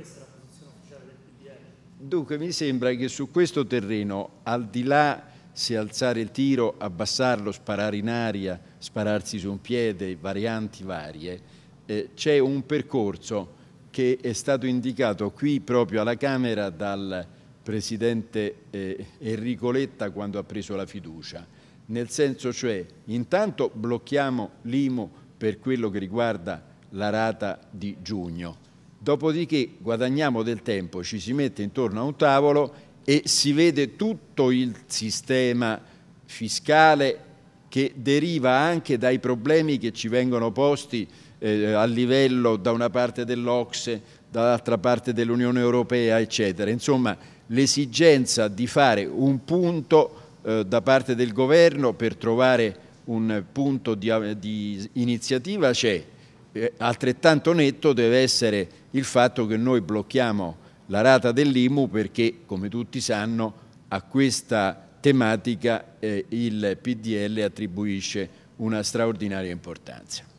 questa è la posizione ufficiale del PDL. Dunque mi sembra che su questo terreno, al di là se alzare il tiro, abbassarlo, sparare in aria, spararsi su un piede, varianti varie, eh, c'è un percorso che è stato indicato qui proprio alla Camera dal Presidente eh, Enrico Letta quando ha preso la fiducia. Nel senso cioè, intanto blocchiamo l'IMU per quello che riguarda la rata di giugno Dopodiché guadagniamo del tempo, ci si mette intorno a un tavolo e si vede tutto il sistema fiscale che deriva anche dai problemi che ci vengono posti eh, a livello da una parte dell'Ocse, dall'altra parte dell'Unione Europea, eccetera. Insomma, l'esigenza di fare un punto eh, da parte del governo per trovare un punto di, di iniziativa c'è. Eh, altrettanto netto deve essere il fatto che noi blocchiamo la rata dell'IMU perché, come tutti sanno, a questa tematica eh, il PDL attribuisce una straordinaria importanza.